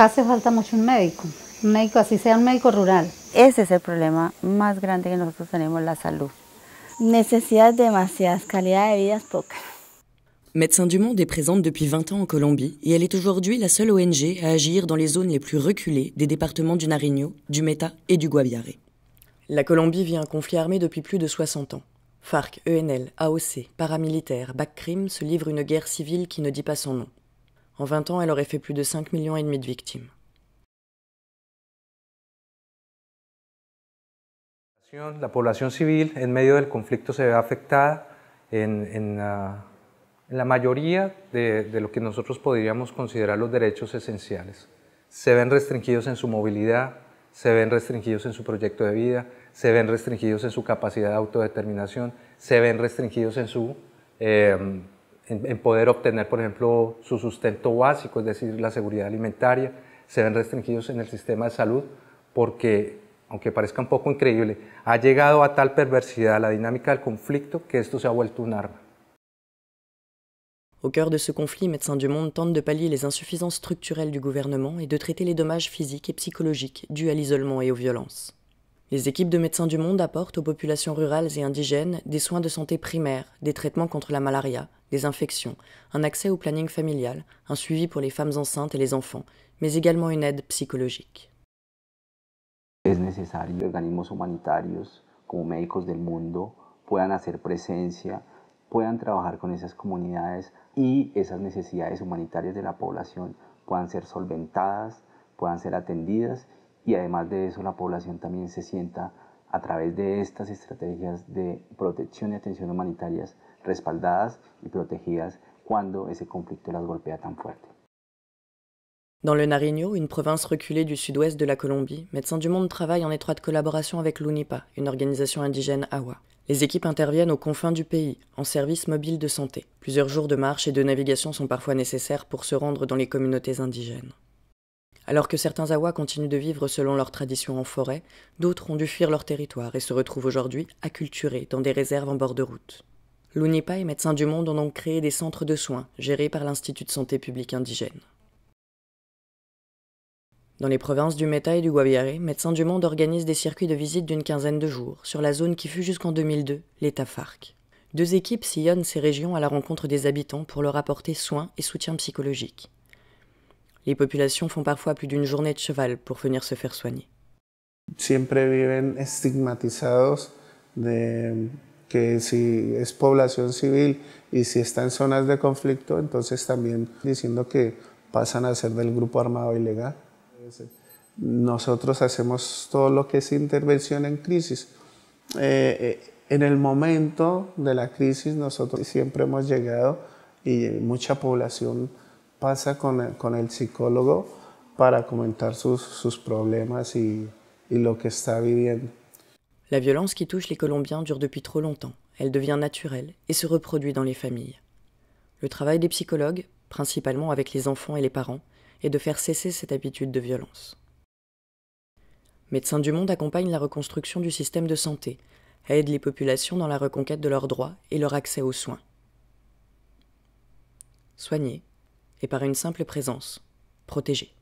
Il falta un médico, un médico así un médico rural. Ese es el problema más grande que nosotros tenemos, la salud. Necesidades demasiadas, calidad de vida de vie. Médecins du Monde est présente depuis 20 ans en Colombie et elle est aujourd'hui la seule ONG à agir dans les zones les plus reculées des départements du Nariño, du Meta et du Guaviare. La Colombie vit un conflit armé depuis plus de 60 ans. FARC, ENL, AOC, paramilitaires, BACRIM se livrent une guerre civile qui ne dit pas son nom. En 20 años, él aurait hecho más de 5 millones y medio de víctimas. La población civil en medio del conflicto se ve afectada en, ah, la mayoría de, lo que nosotros podríamos considerar los derechos esenciales. Se ven restringidos en su movilidad, se ven restringidos en su proyecto de vida, se ven restringidos en su capacidad de autodeterminación, se ven restringidos en su... Em, en, en, poder obtener, por ejemplo, su sustento básico, es decir, la seguridad alimentaria, se ven restringidos en el sistema de salud porque, aunque parezca un poco increíble, ha llegado a tal perversidad la dinámica del conflicto que esto se ha vuelto un arma. Au cœur de ce conflit, Médecins du Monde tente de pallier les insuffisances structurelles du gouvernement et de traiter les dommages physiques et psychologiques dus à l'isolement et aux violences. Les équipes de Médecins du Monde apportent aux populations rurales et indigènes des soins de santé primaires, des traitements contre la malaria, des un acceso au planning familial, un suivi pour les femmes enceintes et les enfants, mais également une aide psychologique. Es necesario que organismos humanitarios como médicos del mundo puedan hacer presencia, puedan trabajar con esas comunidades y esas necesidades humanitarias de la población puedan ser solventadas, puedan ser atendidas y además de eso la población también se sienta a través de estas estrategias de protección y atención humanitarias respaldadas y protegidas cuando ese conflicto las golpea tan fuerte. Dans le Nariño, une province reculée du sud-ouest de la Colombie, Médecins du Monde travaille en étroite collaboration avec l'UNIPA, une organisation indigène AWA. Les équipes interviennent aux confins du pays, en service mobile de santé. Plusieurs jours de marche et de navigation sont parfois nécessaires pour se rendre dans les communautés indigènes. Alors que certains AWA continuent de vivre selon leurs traditions en forêt, d'autres ont dû fuir leur territoire et se retrouvent aujourd'hui acculturés dans des réserves en bord de route l'UNIPA et Médecins du Monde ont donc créé des centres de soins gérés par l'Institut de santé publique indigène. Dans les provinces du Meta et du Guaviare, Médecins du Monde organise des circuits de visite d'une quinzaine de jours sur la zone qui fut jusqu'en 2002 l'État FARC. Deux équipes sillonnent ces régions à la rencontre des habitants pour leur apporter soins et soutien psychologique. Les populations font parfois plus d'une journée de cheval pour venir se faire soigner. que si es población civil y si está en zonas de conflicto, entonces también diciendo que pasan a ser del grupo armado ilegal. Nosotros hacemos todo lo que es intervención en crisis. Eh, eh, en el momento de la crisis nosotros siempre hemos llegado y mucha población pasa con el, psicólogo para comentar sus, problemas y lo que está viviendo. La violence qui touche les Colombiens dure depuis trop longtemps, elle devient naturelle et se reproduit dans les familles. Le travail des psychologues, principalement avec les enfants et les parents, est de faire cesser cette habitude de violence. Médecins du Monde accompagne la reconstruction du système de santé, aide les populations dans la reconquête de leurs droits et leur accès aux soins. Soigner, et par une simple présence, protéger.